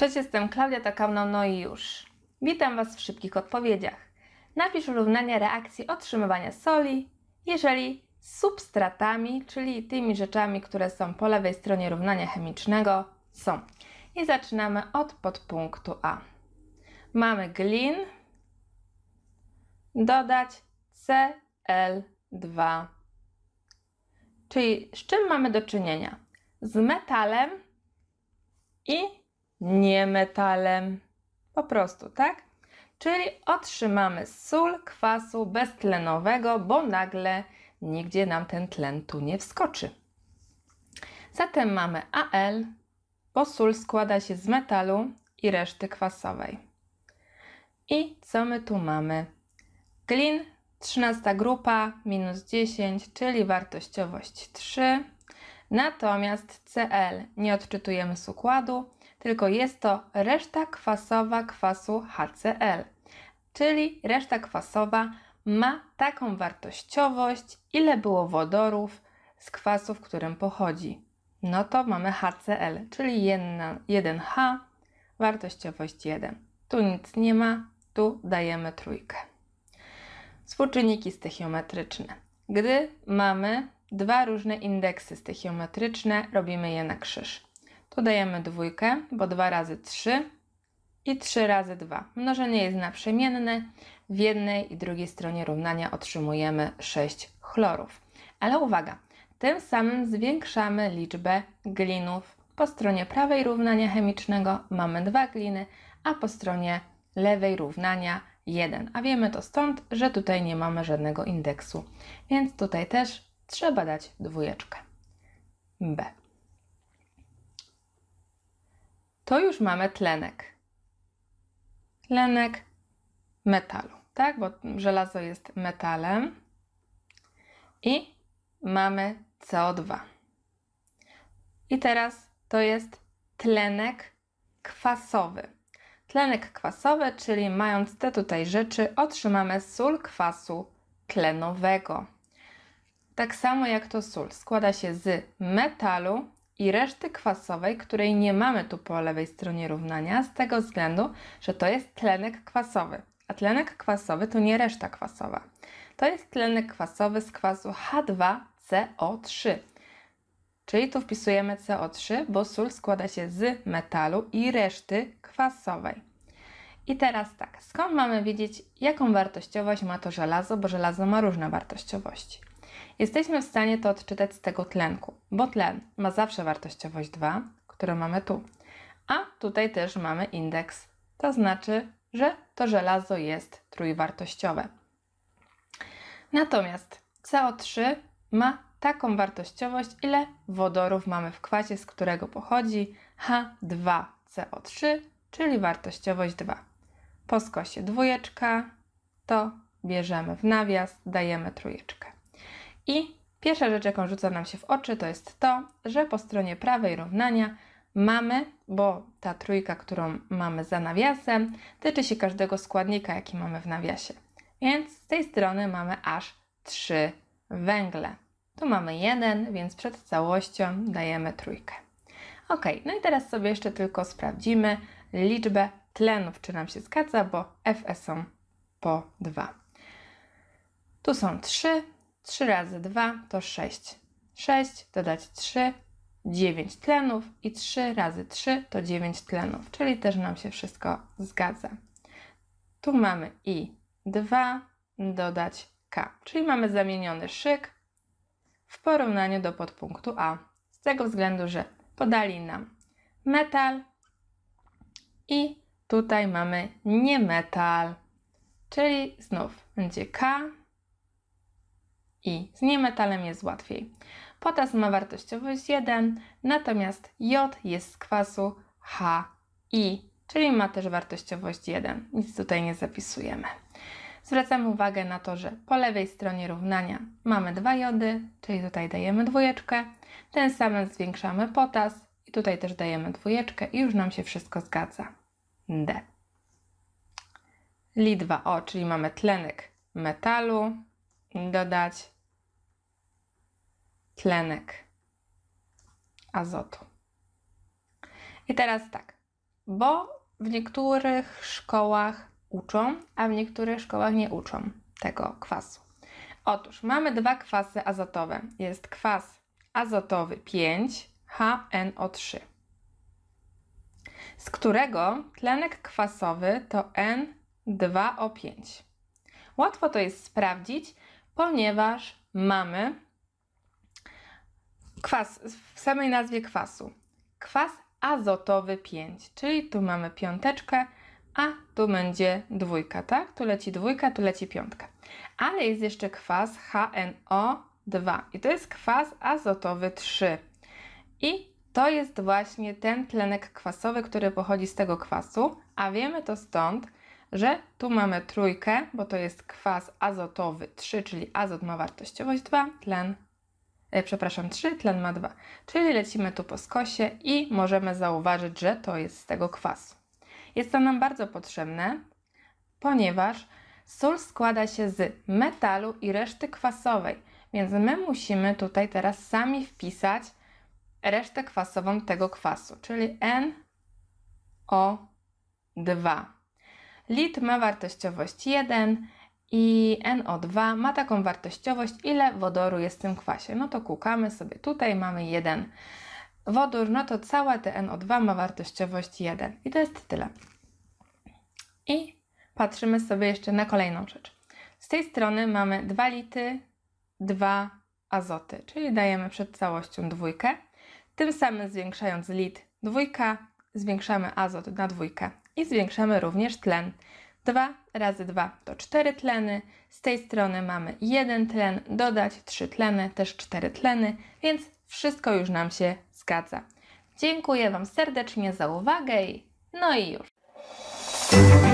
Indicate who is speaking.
Speaker 1: Cześć, jestem Klaudia Takamno, no i już. Witam Was w szybkich odpowiedziach. Napisz równanie reakcji otrzymywania soli, jeżeli substratami, czyli tymi rzeczami, które są po lewej stronie równania chemicznego, są. I zaczynamy od podpunktu A. Mamy glin, dodać Cl2. Czyli z czym mamy do czynienia? Z metalem i nie metalem. Po prostu, tak? Czyli otrzymamy sól kwasu beztlenowego, bo nagle nigdzie nam ten tlen tu nie wskoczy. Zatem mamy Al, bo sól składa się z metalu i reszty kwasowej. I co my tu mamy? Glin, 13 grupa, minus 10, czyli wartościowość 3. Natomiast Cl nie odczytujemy z układu, tylko jest to reszta kwasowa kwasu HCl, czyli reszta kwasowa ma taką wartościowość, ile było wodorów z kwasu, w którym pochodzi. No to mamy HCl, czyli 1H, wartościowość 1. Tu nic nie ma, tu dajemy trójkę. Współczynniki stoichiometryczne. Gdy mamy dwa różne indeksy stoichiometryczne, robimy je na krzyż. Tu dajemy dwójkę, bo 2 razy 3 i 3 razy 2. Mnożenie jest naprzemienne. W jednej i drugiej stronie równania otrzymujemy 6 chlorów. Ale uwaga, tym samym zwiększamy liczbę glinów. Po stronie prawej równania chemicznego mamy 2 gliny, a po stronie lewej równania 1. A wiemy to stąd, że tutaj nie mamy żadnego indeksu, więc tutaj też trzeba dać dwójeczkę. B. to już mamy tlenek. Tlenek metalu, tak? Bo żelazo jest metalem. I mamy CO2. I teraz to jest tlenek kwasowy. Tlenek kwasowy, czyli mając te tutaj rzeczy, otrzymamy sól kwasu tlenowego. Tak samo jak to sól składa się z metalu i reszty kwasowej, której nie mamy tu po lewej stronie równania, z tego względu, że to jest tlenek kwasowy. A tlenek kwasowy to nie reszta kwasowa. To jest tlenek kwasowy z kwasu H2CO3. Czyli tu wpisujemy CO3, bo sól składa się z metalu i reszty kwasowej. I teraz tak, skąd mamy wiedzieć, jaką wartościowość ma to żelazo, bo żelazo ma różne wartościowości. Jesteśmy w stanie to odczytać z tego tlenku, bo tlen ma zawsze wartościowość 2, którą mamy tu. A tutaj też mamy indeks, to znaczy, że to żelazo jest trójwartościowe. Natomiast CO3 ma taką wartościowość, ile wodorów mamy w kwasie, z którego pochodzi H2CO3, czyli wartościowość 2. Po skosie dwójeczka to bierzemy w nawias, dajemy trójeczkę. I pierwsza rzecz, jaką rzuca nam się w oczy, to jest to, że po stronie prawej równania mamy, bo ta trójka, którą mamy za nawiasem, tyczy się każdego składnika, jaki mamy w nawiasie. Więc z tej strony mamy aż 3 węgle. Tu mamy jeden, więc przed całością dajemy trójkę. Ok, no i teraz sobie jeszcze tylko sprawdzimy liczbę tlenów, czy nam się zgadza, bo FE są po 2. Tu są 3, 3 razy 2 to 6. 6 dodać 3, 9 tlenów i 3 razy 3 to 9 tlenów, czyli też nam się wszystko zgadza. Tu mamy i 2 dodać k, czyli mamy zamieniony szyk w porównaniu do podpunktu A. Z tego względu, że podali nam metal i tutaj mamy niemetal, czyli znów będzie k i z niemetalem jest łatwiej. Potas ma wartościowość 1, natomiast jod jest z kwasu HI, czyli ma też wartościowość 1. Nic tutaj nie zapisujemy. Zwracamy uwagę na to, że po lewej stronie równania mamy dwa jody, czyli tutaj dajemy dwójeczkę, ten sam zwiększamy potas i tutaj też dajemy dwójeczkę i już nam się wszystko zgadza. D. Li2O, czyli mamy tlenek metalu, dodać tlenek azotu. I teraz tak, bo w niektórych szkołach uczą, a w niektórych szkołach nie uczą tego kwasu. Otóż mamy dwa kwasy azotowe. Jest kwas azotowy 5 HNO3, z którego tlenek kwasowy to N2O5. Łatwo to jest sprawdzić, ponieważ mamy kwas w samej nazwie kwasu. Kwas azotowy 5, czyli tu mamy piąteczkę, a tu będzie dwójka, tak? Tu leci dwójka, tu leci piątka. Ale jest jeszcze kwas HNO2 i to jest kwas azotowy 3. I to jest właśnie ten tlenek kwasowy, który pochodzi z tego kwasu, a wiemy to stąd, że tu mamy trójkę, bo to jest kwas azotowy 3, czyli azot ma wartościowość 2, tlen, e, przepraszam, 3, tlen ma 2. Czyli lecimy tu po skosie i możemy zauważyć, że to jest z tego kwasu. Jest to nam bardzo potrzebne, ponieważ sól składa się z metalu i reszty kwasowej, więc my musimy tutaj teraz sami wpisać resztę kwasową tego kwasu, czyli NO2. Lit ma wartościowość 1 i NO2 ma taką wartościowość, ile wodoru jest w tym kwasie. No to kukamy sobie tutaj, mamy 1 wodór, no to cała TNO2 ma wartościowość 1. I to jest tyle. I patrzymy sobie jeszcze na kolejną rzecz. Z tej strony mamy 2 lity, 2 azoty, czyli dajemy przed całością dwójkę. Tym samym zwiększając lit dwójka, zwiększamy azot na dwójkę i zwiększamy również tlen. 2 razy 2 to 4 tleny. Z tej strony mamy 1 tlen, dodać 3 tleny, też 4 tleny, więc wszystko już nam się zgadza. Dziękuję Wam serdecznie za uwagę i no i już.